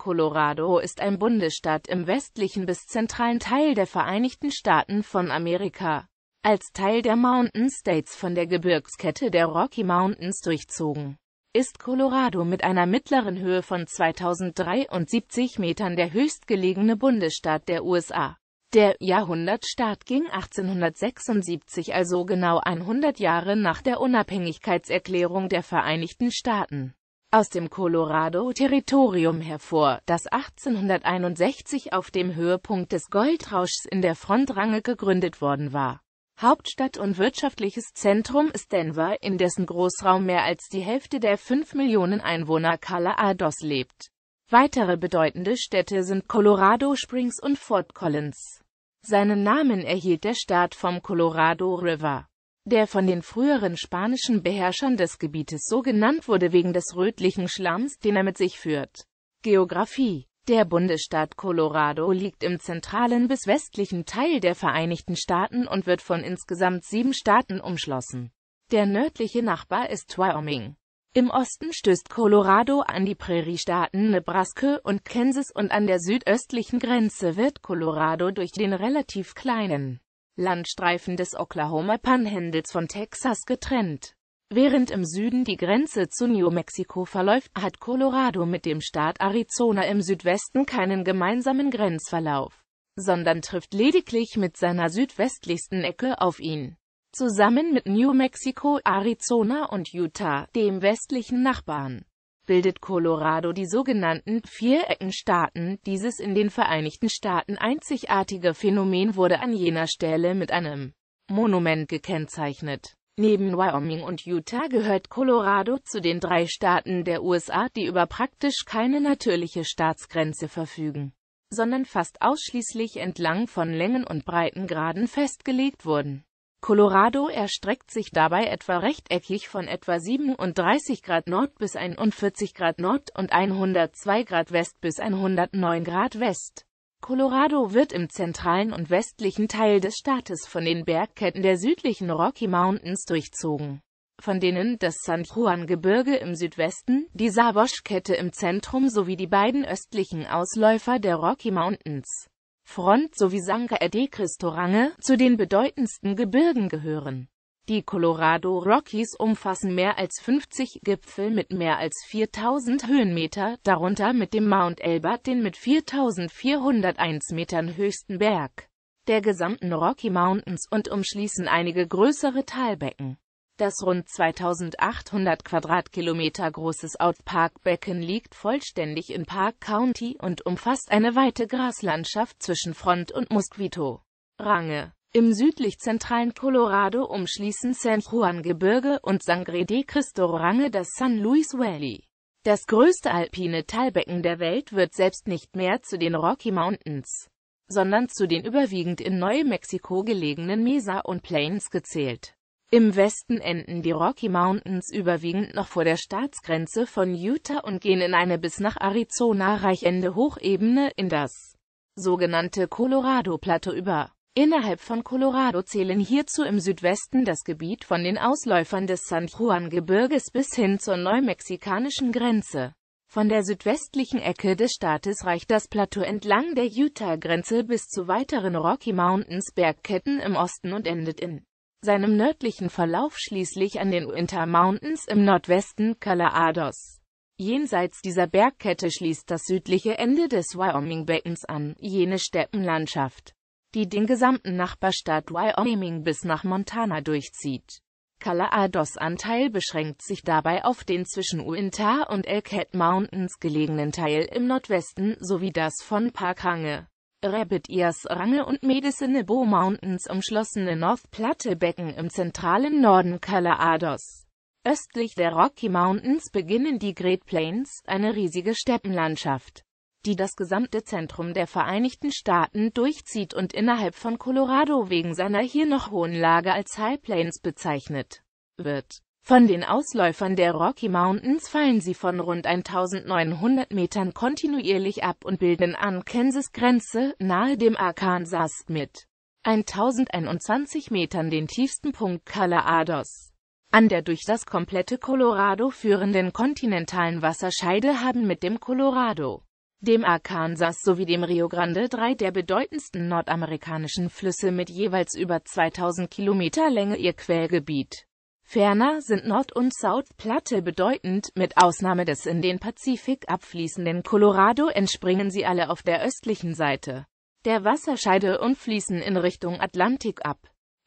Colorado ist ein Bundesstaat im westlichen bis zentralen Teil der Vereinigten Staaten von Amerika. Als Teil der Mountain States von der Gebirgskette der Rocky Mountains durchzogen, ist Colorado mit einer mittleren Höhe von 2073 Metern der höchstgelegene Bundesstaat der USA. Der Jahrhundertstaat ging 1876, also genau 100 Jahre nach der Unabhängigkeitserklärung der Vereinigten Staaten, aus dem Colorado-Territorium hervor, das 1861 auf dem Höhepunkt des Goldrauschs in der Frontrange gegründet worden war. Hauptstadt und wirtschaftliches Zentrum ist Denver, in dessen Großraum mehr als die Hälfte der 5 Millionen Einwohner Colorados lebt. Weitere bedeutende Städte sind Colorado Springs und Fort Collins. Seinen Namen erhielt der Staat vom Colorado River der von den früheren spanischen Beherrschern des Gebietes so genannt wurde wegen des rötlichen Schlamms, den er mit sich führt. Geografie Der Bundesstaat Colorado liegt im zentralen bis westlichen Teil der Vereinigten Staaten und wird von insgesamt sieben Staaten umschlossen. Der nördliche Nachbar ist Wyoming. Im Osten stößt Colorado an die Präriestaaten Nebraska und Kansas und an der südöstlichen Grenze wird Colorado durch den relativ kleinen Landstreifen des Oklahoma panhandels von Texas getrennt. Während im Süden die Grenze zu New Mexico verläuft, hat Colorado mit dem Staat Arizona im Südwesten keinen gemeinsamen Grenzverlauf, sondern trifft lediglich mit seiner südwestlichsten Ecke auf ihn. Zusammen mit New Mexico, Arizona und Utah, dem westlichen Nachbarn, bildet Colorado die sogenannten Viereckenstaaten. Dieses in den Vereinigten Staaten einzigartige Phänomen wurde an jener Stelle mit einem Monument gekennzeichnet. Neben Wyoming und Utah gehört Colorado zu den drei Staaten der USA, die über praktisch keine natürliche Staatsgrenze verfügen, sondern fast ausschließlich entlang von Längen und Breitengraden festgelegt wurden. Colorado erstreckt sich dabei etwa rechteckig von etwa 37 Grad Nord bis 41 Grad Nord und 102 Grad West bis 109 Grad West. Colorado wird im zentralen und westlichen Teil des Staates von den Bergketten der südlichen Rocky Mountains durchzogen, von denen das San Juan-Gebirge im Südwesten, die Sabosch-Kette im Zentrum sowie die beiden östlichen Ausläufer der Rocky Mountains Front sowie Sanca de Cristorange zu den bedeutendsten Gebirgen gehören. Die Colorado Rockies umfassen mehr als 50 Gipfel mit mehr als 4000 Höhenmeter, darunter mit dem Mount Elbert den mit 4401 Metern höchsten Berg der gesamten Rocky Mountains und umschließen einige größere Talbecken. Das rund 2800 Quadratkilometer großes Outpark-Becken liegt vollständig in Park County und umfasst eine weite Graslandschaft zwischen Front und Mosquito. Range. Im südlich-zentralen Colorado umschließen San Juan-Gebirge und Sangre de Cristo-Range das San Luis Valley. Das größte alpine Talbecken der Welt wird selbst nicht mehr zu den Rocky Mountains, sondern zu den überwiegend in Neu-Mexiko gelegenen Mesa und Plains gezählt. Im Westen enden die Rocky Mountains überwiegend noch vor der Staatsgrenze von Utah und gehen in eine bis nach Arizona reichende Hochebene in das sogenannte Colorado-Plateau über. Innerhalb von Colorado zählen hierzu im Südwesten das Gebiet von den Ausläufern des San Juan-Gebirges bis hin zur neumexikanischen Grenze. Von der südwestlichen Ecke des Staates reicht das Plateau entlang der Utah-Grenze bis zu weiteren Rocky Mountains-Bergketten im Osten und endet in seinem nördlichen Verlauf schließlich an den Uinta Mountains im Nordwesten Calaados. Jenseits dieser Bergkette schließt das südliche Ende des Wyoming-Beckens an, jene Steppenlandschaft, die den gesamten Nachbarstaat Wyoming bis nach Montana durchzieht. Calaados-Anteil beschränkt sich dabei auf den zwischen Uinta und Elkhart Mountains gelegenen Teil im Nordwesten sowie das von Parkhange. Rabbit Ears Range und Medicine Bow Mountains umschlossene North Platte Becken im zentralen Norden Calaados. Östlich der Rocky Mountains beginnen die Great Plains, eine riesige Steppenlandschaft, die das gesamte Zentrum der Vereinigten Staaten durchzieht und innerhalb von Colorado wegen seiner hier noch hohen Lage als High Plains bezeichnet wird. Von den Ausläufern der Rocky Mountains fallen sie von rund 1900 Metern kontinuierlich ab und bilden an Kansas Grenze, nahe dem Arkansas, mit 1021 Metern den tiefsten Punkt Colorados. An der durch das komplette Colorado führenden kontinentalen Wasserscheide haben mit dem Colorado, dem Arkansas sowie dem Rio Grande drei der bedeutendsten nordamerikanischen Flüsse mit jeweils über 2000 Kilometer Länge ihr Quellgebiet. Ferner sind Nord- und South Platte bedeutend, mit Ausnahme des in den Pazifik abfließenden Colorado entspringen sie alle auf der östlichen Seite der Wasserscheide und fließen in Richtung Atlantik ab.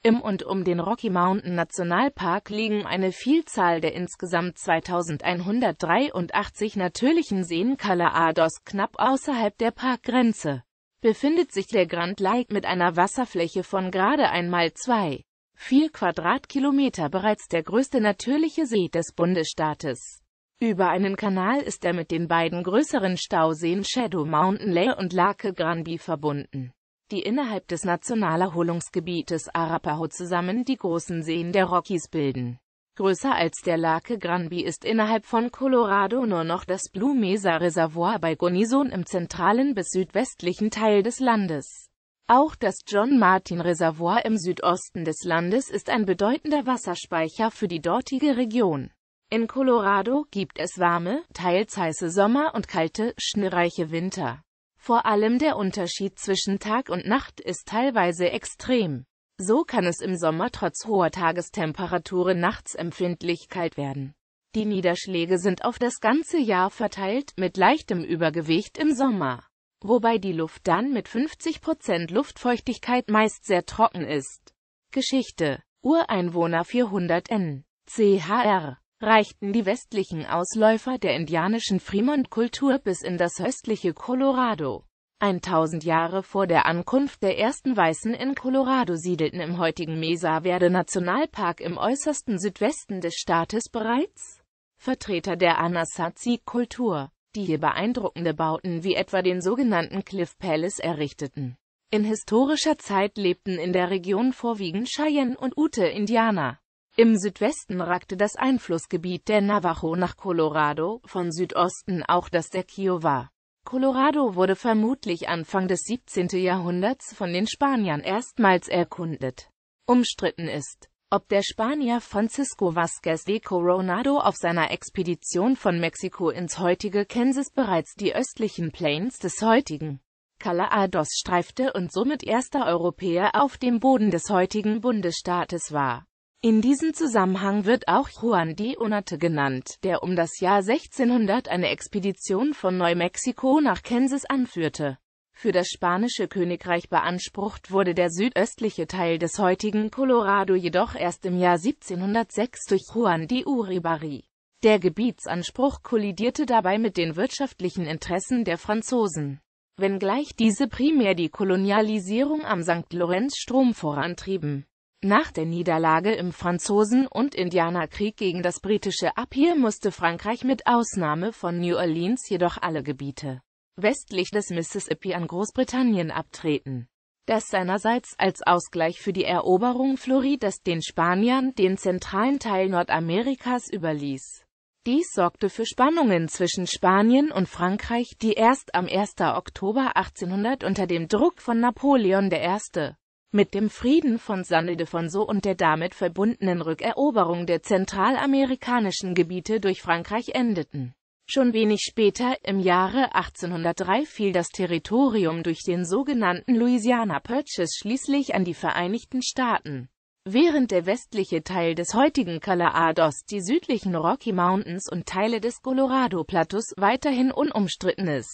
Im und um den Rocky Mountain Nationalpark liegen eine Vielzahl der insgesamt 2183 natürlichen Seen Calaados knapp außerhalb der Parkgrenze. Befindet sich der Grand Lake mit einer Wasserfläche von gerade einmal zwei 4 Quadratkilometer bereits der größte natürliche See des Bundesstaates. Über einen Kanal ist er mit den beiden größeren Stauseen Shadow Mountain Lake und Lake Granby verbunden, die innerhalb des Nationalerholungsgebietes Arapaho zusammen die großen Seen der Rockies bilden. Größer als der Lake Granby ist innerhalb von Colorado nur noch das Blue Mesa Reservoir bei Gonizon im zentralen bis südwestlichen Teil des Landes. Auch das John Martin Reservoir im Südosten des Landes ist ein bedeutender Wasserspeicher für die dortige Region. In Colorado gibt es warme, teils heiße Sommer und kalte, schneereiche Winter. Vor allem der Unterschied zwischen Tag und Nacht ist teilweise extrem. So kann es im Sommer trotz hoher Tagestemperaturen nachts empfindlich kalt werden. Die Niederschläge sind auf das ganze Jahr verteilt, mit leichtem Übergewicht im Sommer wobei die Luft dann mit 50% Luftfeuchtigkeit meist sehr trocken ist. Geschichte Ureinwohner 400 N. CHR reichten die westlichen Ausläufer der indianischen Fremont-Kultur bis in das östliche Colorado. 1000 Jahre vor der Ankunft der ersten Weißen in Colorado siedelten im heutigen Mesa Verde Nationalpark im äußersten Südwesten des Staates bereits Vertreter der Anasazi-Kultur die hier beeindruckende Bauten wie etwa den sogenannten Cliff Palace errichteten. In historischer Zeit lebten in der Region vorwiegend Cheyenne und Ute-Indianer. Im Südwesten ragte das Einflussgebiet der Navajo nach Colorado, von Südosten auch das der Kiowa. Colorado wurde vermutlich Anfang des 17. Jahrhunderts von den Spaniern erstmals erkundet. Umstritten ist, ob der Spanier Francisco Vázquez de Coronado auf seiner Expedition von Mexiko ins heutige Kansas bereits die östlichen Plains des heutigen Calaados streifte und somit erster Europäer auf dem Boden des heutigen Bundesstaates war. In diesem Zusammenhang wird auch Juan de Unate genannt, der um das Jahr 1600 eine Expedition von Neumexiko nach Kansas anführte für das spanische Königreich beansprucht wurde der südöstliche Teil des heutigen Colorado jedoch erst im Jahr 1706 durch Juan de Uribarri. Der Gebietsanspruch kollidierte dabei mit den wirtschaftlichen Interessen der Franzosen. Wenngleich diese primär die Kolonialisierung am St. Lorenz-Strom vorantrieben. Nach der Niederlage im Franzosen- und Indianerkrieg gegen das britische Abir musste Frankreich mit Ausnahme von New Orleans jedoch alle Gebiete westlich des Mississippi an Großbritannien abtreten. Das seinerseits als Ausgleich für die Eroberung Floridas den Spaniern den zentralen Teil Nordamerikas überließ. Dies sorgte für Spannungen zwischen Spanien und Frankreich, die erst am 1. Oktober 1800 unter dem Druck von Napoleon I. mit dem Frieden von San Ildefonso und der damit verbundenen Rückeroberung der zentralamerikanischen Gebiete durch Frankreich endeten Schon wenig später, im Jahre 1803, fiel das Territorium durch den sogenannten Louisiana Purchase schließlich an die Vereinigten Staaten. Während der westliche Teil des heutigen Calaados, die südlichen Rocky Mountains und Teile des Colorado-Plateaus weiterhin unumstrittenes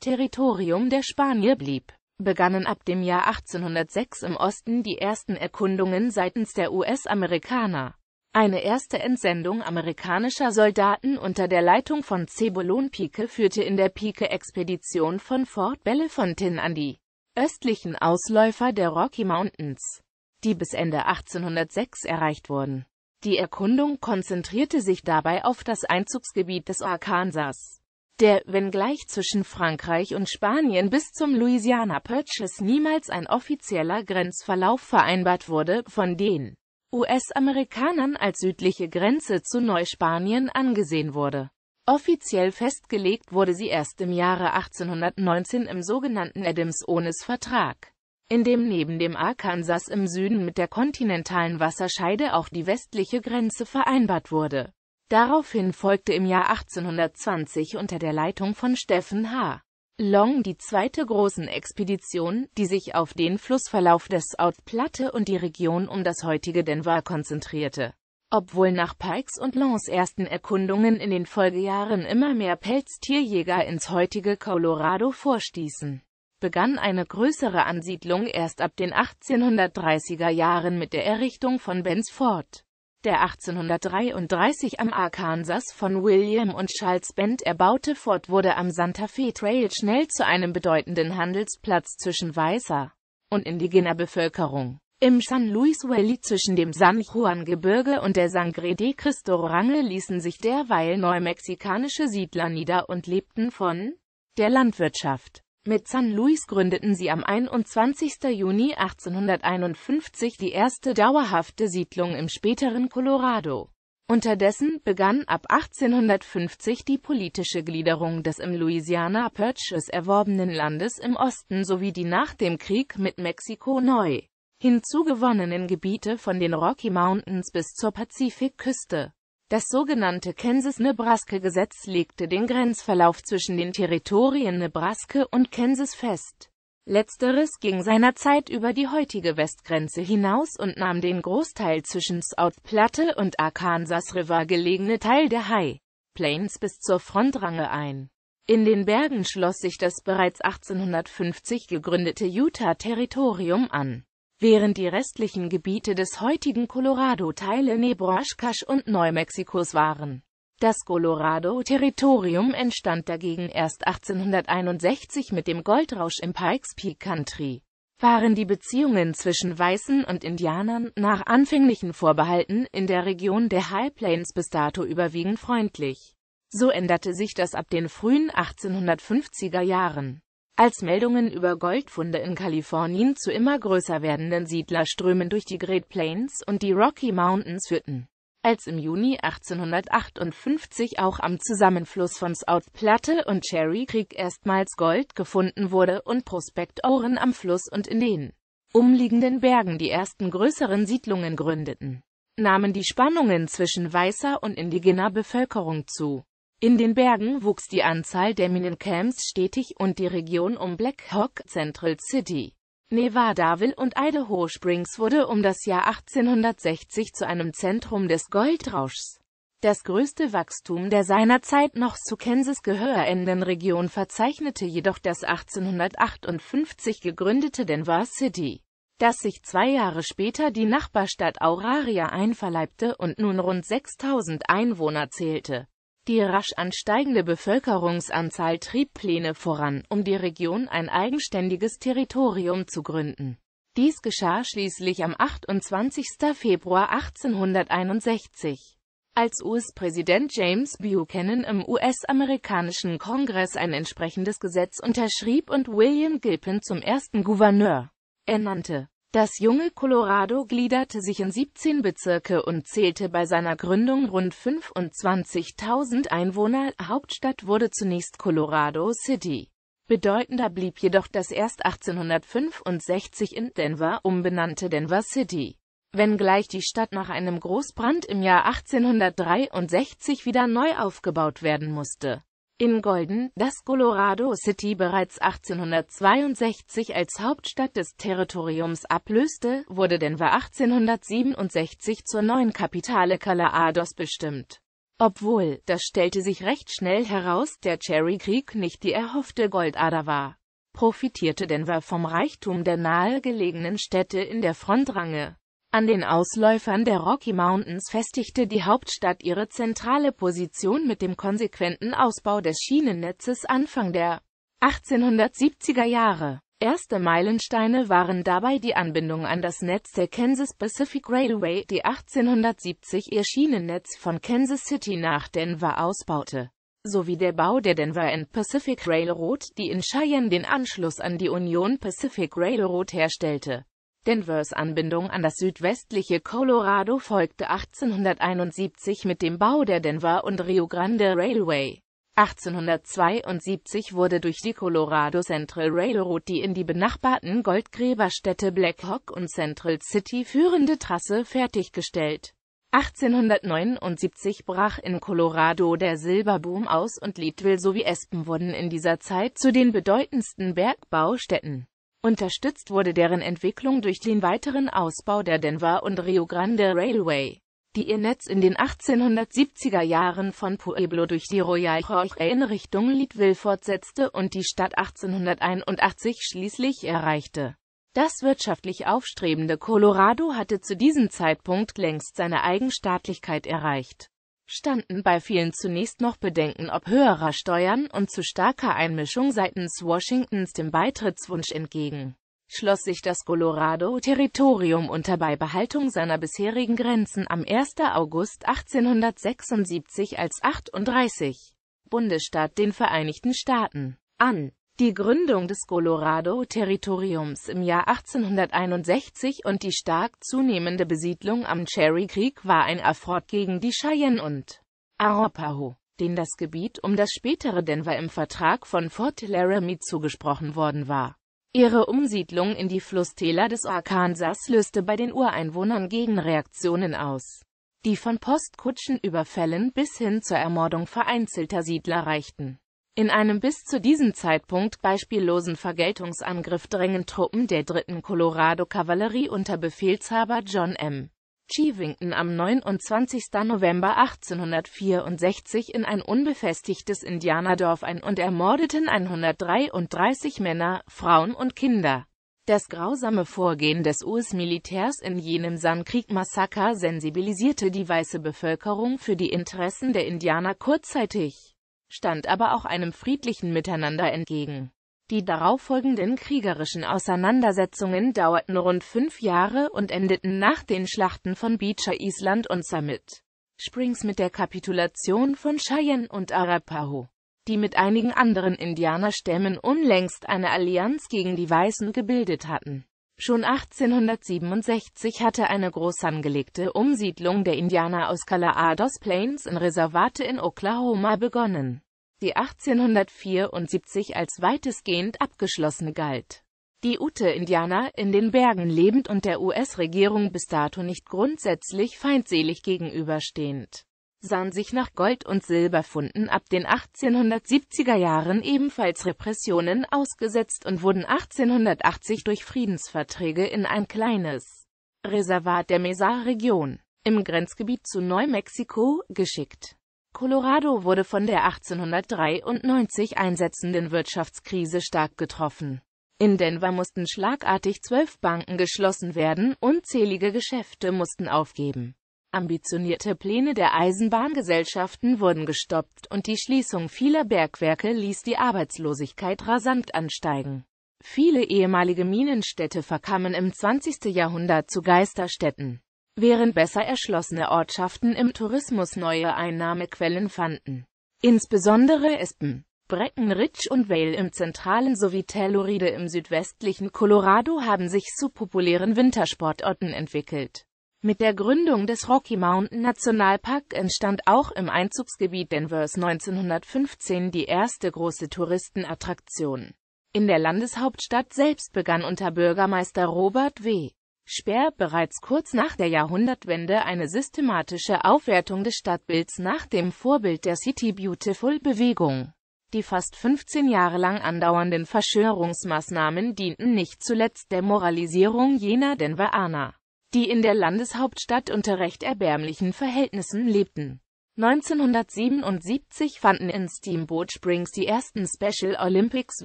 Territorium der Spanier blieb, begannen ab dem Jahr 1806 im Osten die ersten Erkundungen seitens der US-Amerikaner. Eine erste Entsendung amerikanischer Soldaten unter der Leitung von Zebulon Pike führte in der Pike-Expedition von Fort Bellefontaine an die östlichen Ausläufer der Rocky Mountains, die bis Ende 1806 erreicht wurden. Die Erkundung konzentrierte sich dabei auf das Einzugsgebiet des Arkansas, der, wenngleich zwischen Frankreich und Spanien bis zum Louisiana Purchase niemals ein offizieller Grenzverlauf vereinbart wurde, von den US-Amerikanern als südliche Grenze zu Neuspanien angesehen wurde. Offiziell festgelegt wurde sie erst im Jahre 1819 im sogenannten Adams-Onis-Vertrag, in dem neben dem Arkansas im Süden mit der kontinentalen Wasserscheide auch die westliche Grenze vereinbart wurde. Daraufhin folgte im Jahr 1820 unter der Leitung von Stephen H. Long die zweite großen Expedition, die sich auf den Flussverlauf des South-Platte und die Region um das heutige Denver konzentrierte. Obwohl nach Pikes und Longs ersten Erkundungen in den Folgejahren immer mehr Pelztierjäger ins heutige Colorado vorstießen, begann eine größere Ansiedlung erst ab den 1830er Jahren mit der Errichtung von Ben's Fort der 1833 am Arkansas von William und Charles Bent erbaute Fort wurde am Santa Fe Trail schnell zu einem bedeutenden Handelsplatz zwischen weißer und indigener Bevölkerung. Im San Luis Valley zwischen dem San Juan Gebirge und der Sangre de Cristo Range ließen sich derweil neumexikanische Siedler nieder und lebten von der Landwirtschaft. Mit San Luis gründeten sie am 21. Juni 1851 die erste dauerhafte Siedlung im späteren Colorado. Unterdessen begann ab 1850 die politische Gliederung des im Louisiana Purchase erworbenen Landes im Osten sowie die nach dem Krieg mit Mexiko neu hinzugewonnenen Gebiete von den Rocky Mountains bis zur Pazifikküste. Das sogenannte Kansas-Nebraska-Gesetz legte den Grenzverlauf zwischen den Territorien Nebraska und Kansas fest. Letzteres ging seinerzeit über die heutige Westgrenze hinaus und nahm den Großteil zwischen South Platte und Arkansas River gelegene Teil der High Plains bis zur Frontrange ein. In den Bergen schloss sich das bereits 1850 gegründete Utah-Territorium an während die restlichen Gebiete des heutigen Colorado Teile Nebraskas und Neumexikos waren. Das Colorado-Territorium entstand dagegen erst 1861 mit dem Goldrausch im Pikes Peak Country. Waren die Beziehungen zwischen Weißen und Indianern nach anfänglichen Vorbehalten in der Region der High Plains bis dato überwiegend freundlich. So änderte sich das ab den frühen 1850er Jahren als Meldungen über Goldfunde in Kalifornien zu immer größer werdenden Siedlerströmen durch die Great Plains und die Rocky Mountains führten. Als im Juni 1858 auch am Zusammenfluss von South Platte und Cherry Creek erstmals Gold gefunden wurde und Prospektoren am Fluss und in den umliegenden Bergen die ersten größeren Siedlungen gründeten, nahmen die Spannungen zwischen weißer und indigener Bevölkerung zu. In den Bergen wuchs die Anzahl der Minencamps stetig und die Region um Black Hawk, Central City, Nevadaville und Idaho Springs wurde um das Jahr 1860 zu einem Zentrum des Goldrauschs. Das größte Wachstum der seinerzeit noch zu Kansas gehörenden Region verzeichnete jedoch das 1858 gegründete Denver City, das sich zwei Jahre später die Nachbarstadt Auraria einverleibte und nun rund 6000 Einwohner zählte die rasch ansteigende Bevölkerungsanzahl trieb Pläne voran, um die Region ein eigenständiges Territorium zu gründen. Dies geschah schließlich am 28. Februar 1861. Als US-Präsident James Buchanan im US-amerikanischen Kongress ein entsprechendes Gesetz unterschrieb und William Gilpin zum ersten Gouverneur ernannte das junge Colorado gliederte sich in 17 Bezirke und zählte bei seiner Gründung rund 25.000 Einwohner. Hauptstadt wurde zunächst Colorado City. Bedeutender blieb jedoch das erst 1865 in Denver umbenannte Denver City. Wenngleich die Stadt nach einem Großbrand im Jahr 1863 wieder neu aufgebaut werden musste. In Golden, das Colorado City bereits 1862 als Hauptstadt des Territoriums ablöste, wurde Denver 1867 zur neuen Kapitale Colorados bestimmt. Obwohl, das stellte sich recht schnell heraus, der Cherry krieg nicht die erhoffte Goldader war, profitierte Denver vom Reichtum der nahegelegenen Städte in der Frontrange. An den Ausläufern der Rocky Mountains festigte die Hauptstadt ihre zentrale Position mit dem konsequenten Ausbau des Schienennetzes Anfang der 1870er Jahre. Erste Meilensteine waren dabei die Anbindung an das Netz der Kansas Pacific Railway, die 1870 ihr Schienennetz von Kansas City nach Denver ausbaute, sowie der Bau der Denver and Pacific Railroad, die in Cheyenne den Anschluss an die Union Pacific Railroad herstellte. Denvers Anbindung an das südwestliche Colorado folgte 1871 mit dem Bau der Denver und Rio Grande Railway. 1872 wurde durch die Colorado Central Railroad die in die benachbarten Goldgräberstädte Black Hawk und Central City führende Trasse fertiggestellt. 1879 brach in Colorado der Silberboom aus und Leadville sowie Espen wurden in dieser Zeit zu den bedeutendsten Bergbaustätten. Unterstützt wurde deren Entwicklung durch den weiteren Ausbau der Denver und Rio Grande Railway, die ihr Netz in den 1870er Jahren von Pueblo durch die Royal Jorge in Richtung Leadville fortsetzte und die Stadt 1881 schließlich erreichte. Das wirtschaftlich aufstrebende Colorado hatte zu diesem Zeitpunkt längst seine Eigenstaatlichkeit erreicht standen bei vielen zunächst noch Bedenken ob höherer Steuern und zu starker Einmischung seitens Washingtons dem Beitrittswunsch entgegen. Schloss sich das Colorado-Territorium unter Beibehaltung seiner bisherigen Grenzen am 1. August 1876 als 38. Bundesstaat den Vereinigten Staaten an die Gründung des Colorado-Territoriums im Jahr 1861 und die stark zunehmende Besiedlung am Cherry krieg war ein Affront gegen die Cheyenne und Arapaho, denen das Gebiet um das spätere Denver im Vertrag von Fort Laramie zugesprochen worden war. Ihre Umsiedlung in die Flusstäler des Arkansas löste bei den Ureinwohnern Gegenreaktionen aus, die von Postkutschenüberfällen bis hin zur Ermordung vereinzelter Siedler reichten in einem bis zu diesem Zeitpunkt beispiellosen Vergeltungsangriff drängen Truppen der 3. Colorado-Kavallerie unter Befehlshaber John M. Chivington am 29. November 1864 in ein unbefestigtes Indianerdorf ein und ermordeten 133 Männer, Frauen und Kinder. Das grausame Vorgehen des US-Militärs in jenem San massaker sensibilisierte die weiße Bevölkerung für die Interessen der Indianer kurzzeitig stand aber auch einem friedlichen Miteinander entgegen. Die darauffolgenden kriegerischen Auseinandersetzungen dauerten rund fünf Jahre und endeten nach den Schlachten von Beecher Island und Summit Springs mit der Kapitulation von Cheyenne und Arapaho, die mit einigen anderen Indianerstämmen unlängst eine Allianz gegen die Weißen gebildet hatten. Schon 1867 hatte eine groß angelegte Umsiedlung der Indianer aus Calaados Plains in Reservate in Oklahoma begonnen, die 1874 als weitestgehend abgeschlossen galt. Die Ute-Indianer, in den Bergen lebend und der US-Regierung bis dato nicht grundsätzlich feindselig gegenüberstehend, sahen sich nach Gold- und Silberfunden ab den 1870er Jahren ebenfalls Repressionen ausgesetzt und wurden 1880 durch Friedensverträge in ein kleines Reservat der Mesa-Region im Grenzgebiet zu Neumexiko geschickt. Colorado wurde von der 1893 einsetzenden Wirtschaftskrise stark getroffen. In Denver mussten schlagartig zwölf Banken geschlossen werden, unzählige Geschäfte mussten aufgeben. Ambitionierte Pläne der Eisenbahngesellschaften wurden gestoppt und die Schließung vieler Bergwerke ließ die Arbeitslosigkeit rasant ansteigen. Viele ehemalige Minenstädte verkamen im 20. Jahrhundert zu Geisterstädten, während besser erschlossene Ortschaften im Tourismus neue Einnahmequellen fanden. Insbesondere Espen, Breckenridge und Vale im zentralen sowie Telluride im südwestlichen Colorado haben sich zu populären Wintersportorten entwickelt. Mit der Gründung des Rocky Mountain Nationalpark entstand auch im Einzugsgebiet Denvers 1915 die erste große Touristenattraktion. In der Landeshauptstadt selbst begann unter Bürgermeister Robert W. Speer bereits kurz nach der Jahrhundertwende eine systematische Aufwertung des Stadtbilds nach dem Vorbild der City Beautiful Bewegung. Die fast 15 Jahre lang andauernden Verschönerungsmaßnahmen dienten nicht zuletzt der Moralisierung jener Denveraner die in der Landeshauptstadt unter recht erbärmlichen Verhältnissen lebten. 1977 fanden in Steamboat Springs die ersten Special Olympics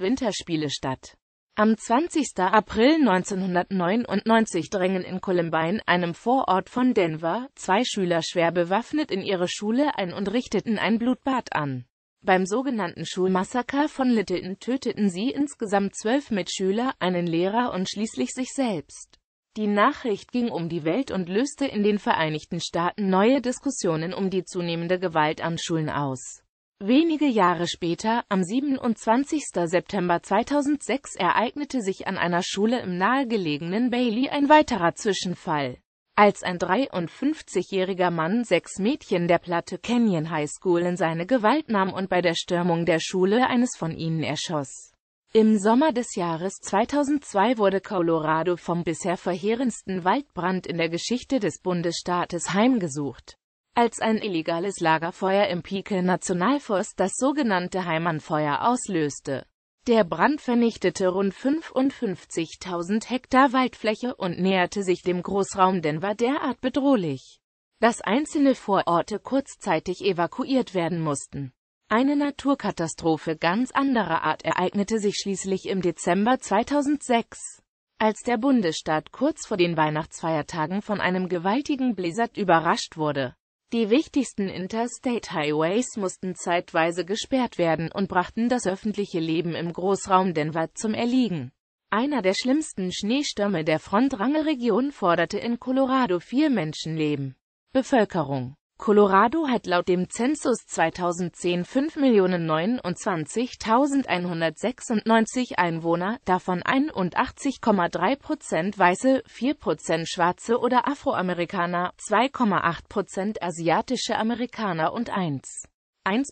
Winterspiele statt. Am 20. April 1999 drängen in Columbine, einem Vorort von Denver, zwei Schüler schwer bewaffnet in ihre Schule ein und richteten ein Blutbad an. Beim sogenannten Schulmassaker von Littleton töteten sie insgesamt zwölf Mitschüler, einen Lehrer und schließlich sich selbst. Die Nachricht ging um die Welt und löste in den Vereinigten Staaten neue Diskussionen um die zunehmende Gewalt an Schulen aus. Wenige Jahre später, am 27. September 2006 ereignete sich an einer Schule im nahegelegenen Bailey ein weiterer Zwischenfall. Als ein 53-jähriger Mann sechs Mädchen der Platte Canyon High School in seine Gewalt nahm und bei der Stürmung der Schule eines von ihnen erschoss. Im Sommer des Jahres 2002 wurde Colorado vom bisher verheerendsten Waldbrand in der Geschichte des Bundesstaates heimgesucht. Als ein illegales Lagerfeuer im Pike Nationalforst das sogenannte Heimannfeuer auslöste. Der Brand vernichtete rund 55.000 Hektar Waldfläche und näherte sich dem Großraum Denver derart bedrohlich, dass einzelne Vororte kurzzeitig evakuiert werden mussten. Eine Naturkatastrophe ganz anderer Art ereignete sich schließlich im Dezember 2006, als der Bundesstaat kurz vor den Weihnachtsfeiertagen von einem gewaltigen Blizzard überrascht wurde. Die wichtigsten Interstate Highways mussten zeitweise gesperrt werden und brachten das öffentliche Leben im Großraum Denver zum Erliegen. Einer der schlimmsten Schneestürme der Frontrange-Region forderte in Colorado vier Menschenleben. Bevölkerung Colorado hat laut dem Census 2010 5.029.196 Einwohner, davon 81,3 Prozent Weiße, 4 Prozent Schwarze oder Afroamerikaner, 2,8 Prozent asiatische Amerikaner und 1,1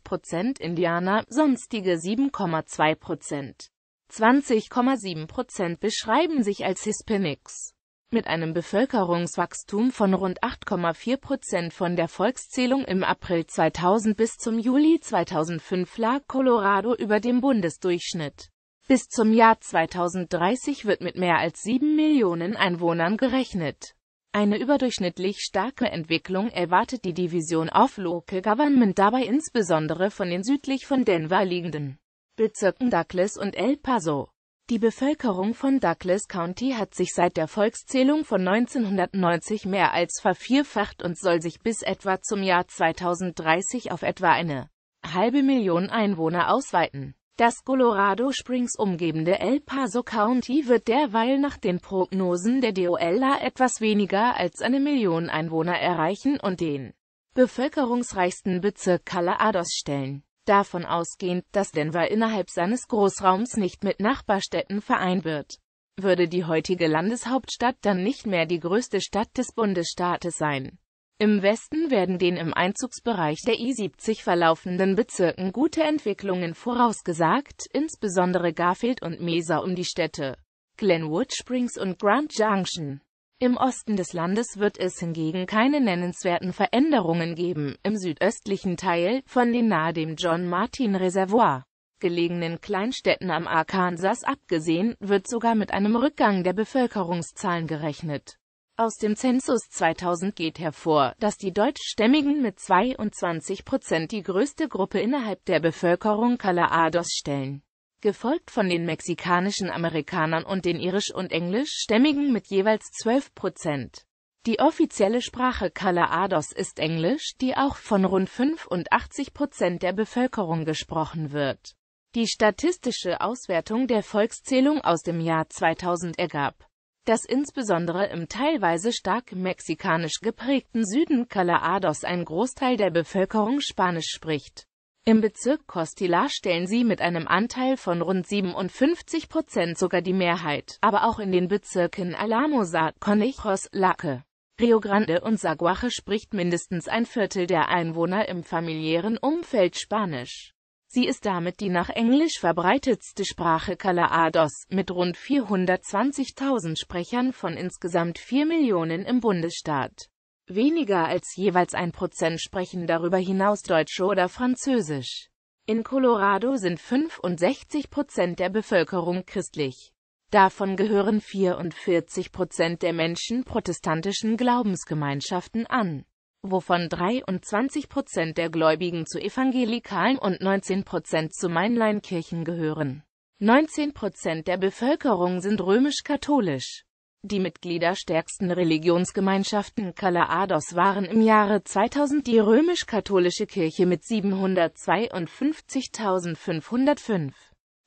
Prozent Indianer, sonstige 7,2 Prozent. 20,7 Prozent beschreiben sich als Hispanics. Mit einem Bevölkerungswachstum von rund 8,4 Prozent von der Volkszählung im April 2000 bis zum Juli 2005 lag Colorado über dem Bundesdurchschnitt. Bis zum Jahr 2030 wird mit mehr als 7 Millionen Einwohnern gerechnet. Eine überdurchschnittlich starke Entwicklung erwartet die Division of Local Government dabei insbesondere von den südlich von Denver liegenden Bezirken Douglas und El Paso. Die Bevölkerung von Douglas County hat sich seit der Volkszählung von 1990 mehr als vervierfacht und soll sich bis etwa zum Jahr 2030 auf etwa eine halbe Million Einwohner ausweiten. Das Colorado Springs umgebende El Paso County wird derweil nach den Prognosen der DOLA etwas weniger als eine Million Einwohner erreichen und den bevölkerungsreichsten Bezirk Calados stellen davon ausgehend, dass Denver innerhalb seines Großraums nicht mit Nachbarstädten vereint wird, würde die heutige Landeshauptstadt dann nicht mehr die größte Stadt des Bundesstaates sein. Im Westen werden den im Einzugsbereich der I-70 verlaufenden Bezirken gute Entwicklungen vorausgesagt, insbesondere Garfield und Mesa um die Städte Glenwood Springs und Grand Junction. Im Osten des Landes wird es hingegen keine nennenswerten Veränderungen geben, im südöstlichen Teil, von den nahe dem John-Martin-Reservoir gelegenen Kleinstädten am Arkansas abgesehen, wird sogar mit einem Rückgang der Bevölkerungszahlen gerechnet. Aus dem Zensus 2000 geht hervor, dass die Deutschstämmigen mit 22 Prozent die größte Gruppe innerhalb der Bevölkerung Calaados stellen gefolgt von den mexikanischen Amerikanern und den irisch- und englischstämmigen mit jeweils 12 Prozent. Die offizielle Sprache Calaados ist Englisch, die auch von rund 85 Prozent der Bevölkerung gesprochen wird. Die statistische Auswertung der Volkszählung aus dem Jahr 2000 ergab, dass insbesondere im teilweise stark mexikanisch geprägten Süden Calaados ein Großteil der Bevölkerung Spanisch spricht im Bezirk Kostila stellen sie mit einem Anteil von rund 57 Prozent sogar die Mehrheit, aber auch in den Bezirken Alamosa, Conejos, Lacke, Rio Grande und Saguache spricht mindestens ein Viertel der Einwohner im familiären Umfeld Spanisch. Sie ist damit die nach Englisch verbreitetste Sprache Calaados, mit rund 420.000 Sprechern von insgesamt 4 Millionen im Bundesstaat. Weniger als jeweils ein Prozent sprechen darüber hinaus Deutsch oder Französisch. In Colorado sind 65 Prozent der Bevölkerung christlich. Davon gehören 44 Prozent der Menschen protestantischen Glaubensgemeinschaften an, wovon 23 Prozent der Gläubigen zu evangelikalen und 19 Prozent zu Mainleinkirchen gehören. 19 Prozent der Bevölkerung sind römisch-katholisch. Die mitgliederstärksten Religionsgemeinschaften Kalaados waren im Jahre 2000 die römisch-katholische Kirche mit 752.505,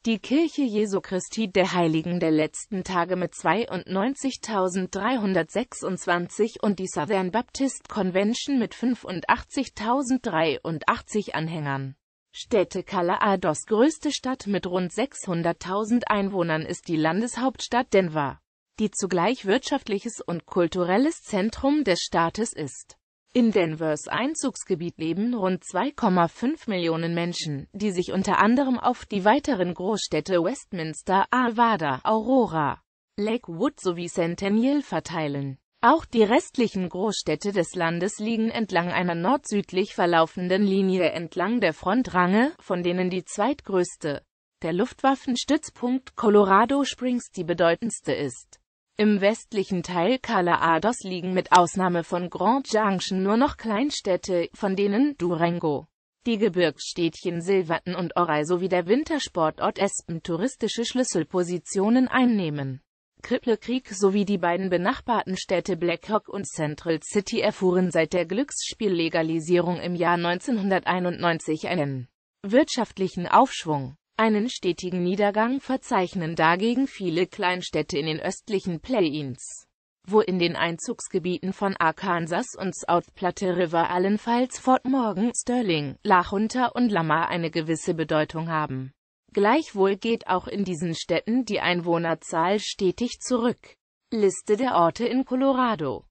die Kirche Jesu Christi der Heiligen der letzten Tage mit 92.326 und die Southern Baptist Convention mit 85.083 Anhängern. Städte Kalaados größte Stadt mit rund 600.000 Einwohnern ist die Landeshauptstadt Denver die zugleich wirtschaftliches und kulturelles Zentrum des Staates ist. In Denvers Einzugsgebiet leben rund 2,5 Millionen Menschen, die sich unter anderem auf die weiteren Großstädte Westminster, Arvada, Aurora, Lakewood sowie Centennial verteilen. Auch die restlichen Großstädte des Landes liegen entlang einer nord-südlich verlaufenden Linie entlang der Frontrange, von denen die zweitgrößte, der Luftwaffenstützpunkt Colorado Springs die bedeutendste ist. Im westlichen Teil Calaados liegen mit Ausnahme von Grand Junction nur noch Kleinstädte, von denen Durango, die Gebirgsstädtchen Silverton und Oray sowie der Wintersportort Espen touristische Schlüsselpositionen einnehmen. Cripple Creek sowie die beiden benachbarten Städte Blackhawk und Central City erfuhren seit der Glücksspiellegalisierung im Jahr 1991 einen wirtschaftlichen Aufschwung. Einen stetigen Niedergang verzeichnen dagegen viele Kleinstädte in den östlichen Plains, wo in den Einzugsgebieten von Arkansas und South Platte River allenfalls Fort Morgan, Sterling, Lachunter und Lamar eine gewisse Bedeutung haben. Gleichwohl geht auch in diesen Städten die Einwohnerzahl stetig zurück. Liste der Orte in Colorado